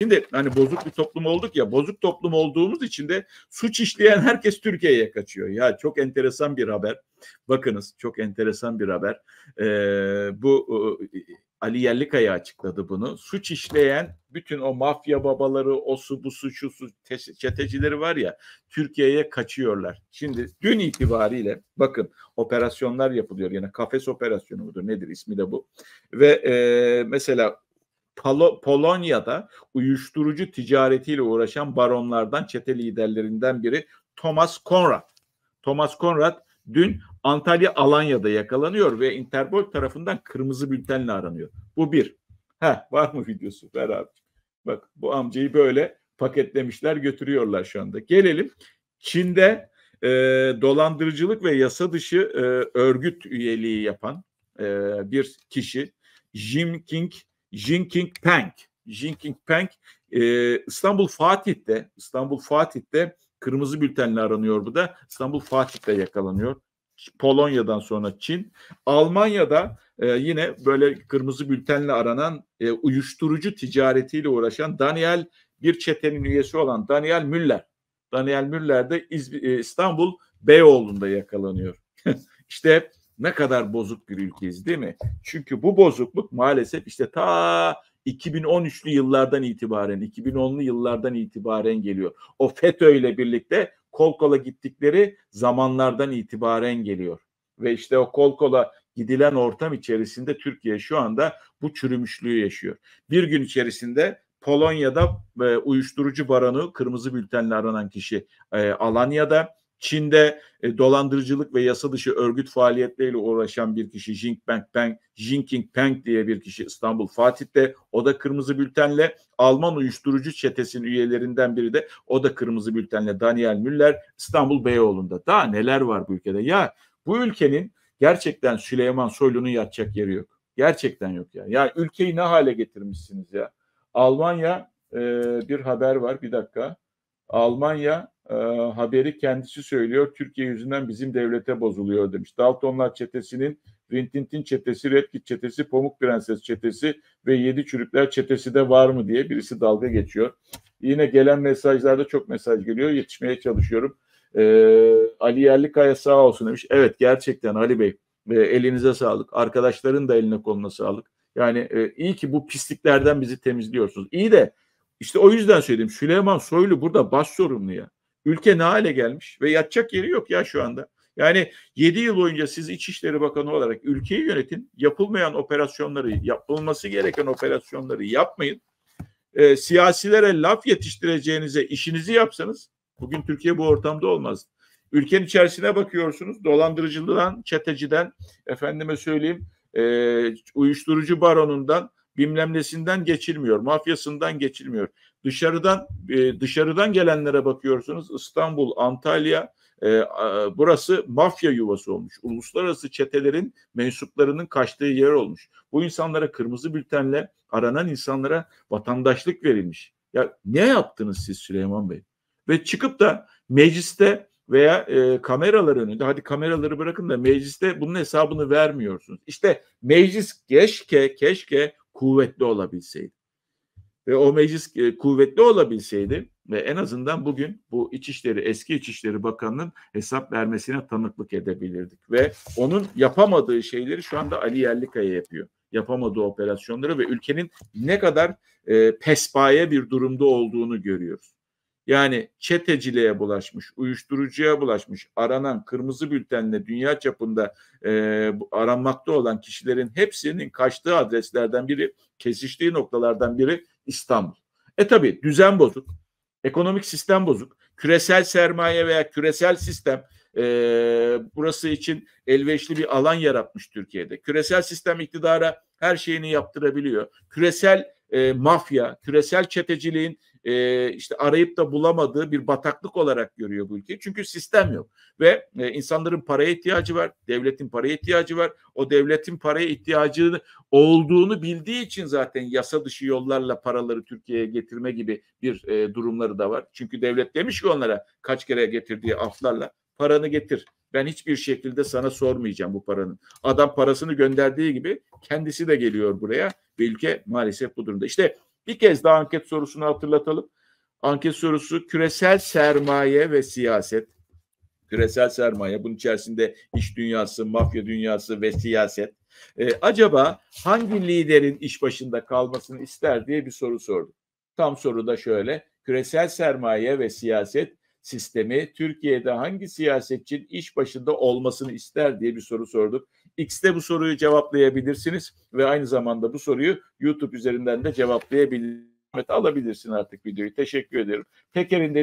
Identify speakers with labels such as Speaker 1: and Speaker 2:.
Speaker 1: Şimdi hani bozuk bir toplum olduk ya bozuk toplum olduğumuz için de suç işleyen herkes Türkiye'ye kaçıyor. Ya çok enteresan bir haber. Bakınız çok enteresan bir haber. Ee, bu ıı, ıı, Ali Yerlikaya açıkladı bunu. Suç işleyen bütün o mafya babaları, o su bu su şu su çetecileri var ya Türkiye'ye kaçıyorlar. Şimdi dün itibariyle bakın operasyonlar yapılıyor. Yani kafes operasyonu mudur nedir ismi de bu. Ve e, mesela Polo, Polonya'da uyuşturucu ticaretiyle uğraşan baronlardan, çete liderlerinden biri Thomas Konrad. Thomas Konrad dün Antalya Alanya'da yakalanıyor ve Interpol tarafından kırmızı bültenle aranıyor. Bu bir. Ha var mı videosu? Ver abi. Bak bu amcayı böyle paketlemişler götürüyorlar şu anda. Gelelim Çin'de e, dolandırıcılık ve yasa dışı e, örgüt üyeliği yapan e, bir kişi Jim King Jinking Peng. Jinking Peng e, İstanbul Fatih'te İstanbul Fatih'te kırmızı bültenle aranıyor bu da. İstanbul Fatih'te yakalanıyor. Polonya'dan sonra Çin. Almanya'da e, yine böyle kırmızı bültenle aranan e, uyuşturucu ticaretiyle uğraşan Daniel bir çetenin üyesi olan Daniel Müller. Daniel Müller de e, İstanbul Beyoğlu'nda yakalanıyor. işte ne kadar bozuk bir ülkeyiz değil mi? Çünkü bu bozukluk maalesef işte ta 2013'lü yıllardan itibaren, 2010'lu yıllardan itibaren geliyor. O FETÖ ile birlikte kol kola gittikleri zamanlardan itibaren geliyor. Ve işte o kol kola gidilen ortam içerisinde Türkiye şu anda bu çürümüşlüğü yaşıyor. Bir gün içerisinde Polonya'da e, uyuşturucu baranı, kırmızı bültenle aranan kişi e, Alanya'da Çin'de e, dolandırıcılık ve yasa dışı örgüt faaliyetleriyle uğraşan bir kişi Jinping Peng, King Peng diye bir kişi İstanbul Fatih'te o da kırmızı bültenle Alman uyuşturucu çetesinin üyelerinden biri de o da kırmızı bültenle Daniel Müller İstanbul Beyoğlu'nda. Daha neler var bu ülkede? Ya bu ülkenin gerçekten Süleyman Soylu'nun yatacak yeri yok. Gerçekten yok ya. Ya ülkeyi ne hale getirmişsiniz ya. Almanya e, bir haber var bir dakika. Almanya e, haberi kendisi söylüyor. Türkiye yüzünden bizim devlete bozuluyor demiş. Daltonlar çetesinin Rintintin çetesi, Redkit çetesi, Pamuk Prenses çetesi ve Yedi Çürükler çetesi de var mı diye birisi dalga geçiyor. Yine gelen mesajlarda çok mesaj geliyor. Yetişmeye çalışıyorum. Ee, Ali Yerlikaya sağ olsun demiş. Evet gerçekten Ali Bey e, elinize sağlık. Arkadaşların da eline koluna sağlık. Yani e, iyi ki bu pisliklerden bizi temizliyorsunuz. İyi de işte o yüzden söyledim. Süleyman Soylu burada baş sorumlu ya. Ülke ne hale gelmiş ve yatacak yeri yok ya şu anda. Yani 7 yıl boyunca siz İçişleri Bakanı olarak ülkeyi yönetin. Yapılmayan operasyonları, yapılması gereken operasyonları yapmayın. E, siyasilere laf yetiştireceğinize işinizi yapsanız bugün Türkiye bu ortamda olmaz. Ülkenin içerisine bakıyorsunuz dolandırıcılıdan, çeteciden, efendime söyleyeyim e, uyuşturucu baronundan bilmem nesinden geçilmiyor, mafyasından geçilmiyor. Dışarıdan e, dışarıdan gelenlere bakıyorsunuz. İstanbul, Antalya, e, burası mafya yuvası olmuş. Uluslararası çetelerin mensuplarının kaçtığı yer olmuş. Bu insanlara kırmızı bültenle aranan insanlara vatandaşlık verilmiş. Ya ne yaptınız siz Süleyman Bey? Ve çıkıp da mecliste veya e, kameralar önünde hadi kameraları bırakın da mecliste bunun hesabını vermiyorsunuz. İşte meclis keşke keşke kuvvetli olabilseydi ve o meclis e, kuvvetli olabilseydi ve en azından bugün bu İçişleri eski İçişleri Bakanı'nın hesap vermesine tanıklık edebilirdik ve onun yapamadığı şeyleri şu anda Ali Yerlikaya yapıyor. Yapamadığı operasyonları ve ülkenin ne kadar e, pespaye bir durumda olduğunu görüyoruz. Yani çeteciliğe bulaşmış, uyuşturucuya bulaşmış, aranan kırmızı bültenle dünya çapında e, aranmakta olan kişilerin hepsinin kaçtığı adreslerden biri, kesiştiği noktalardan biri İstanbul. E tabi düzen bozuk, ekonomik sistem bozuk, küresel sermaye veya küresel sistem e, burası için elverişli bir alan yaratmış Türkiye'de. Küresel sistem iktidara her şeyini yaptırabiliyor. Küresel e, mafya, küresel çeteciliğin e, işte arayıp da bulamadığı bir bataklık olarak görüyor bu ülkeyi. Çünkü sistem yok ve e, insanların paraya ihtiyacı var, devletin paraya ihtiyacı var. O devletin paraya ihtiyacı olduğunu bildiği için zaten yasa dışı yollarla paraları Türkiye'ye getirme gibi bir e, durumları da var. Çünkü devlet demiş ki onlara kaç kere getirdiği aflarla paranı getir. Ben hiçbir şekilde sana sormayacağım bu paranın. Adam parasını gönderdiği gibi kendisi de geliyor buraya ve ülke maalesef bu durumda. İşte bir kez daha anket sorusunu hatırlatalım. Anket sorusu küresel sermaye ve siyaset. Küresel sermaye bunun içerisinde iş dünyası, mafya dünyası ve siyaset. Ee, acaba hangi liderin iş başında kalmasını ister diye bir soru sordu. Tam soru da şöyle. Küresel sermaye ve siyaset sistemi Türkiye'de hangi siyasetçinin iş başında olmasını ister diye bir soru sorduk. X'te bu soruyu cevaplayabilirsiniz ve aynı zamanda bu soruyu YouTube üzerinden de cevaplayabilirsiniz. Alabilirsin artık videoyu. Teşekkür ederim. Peker'in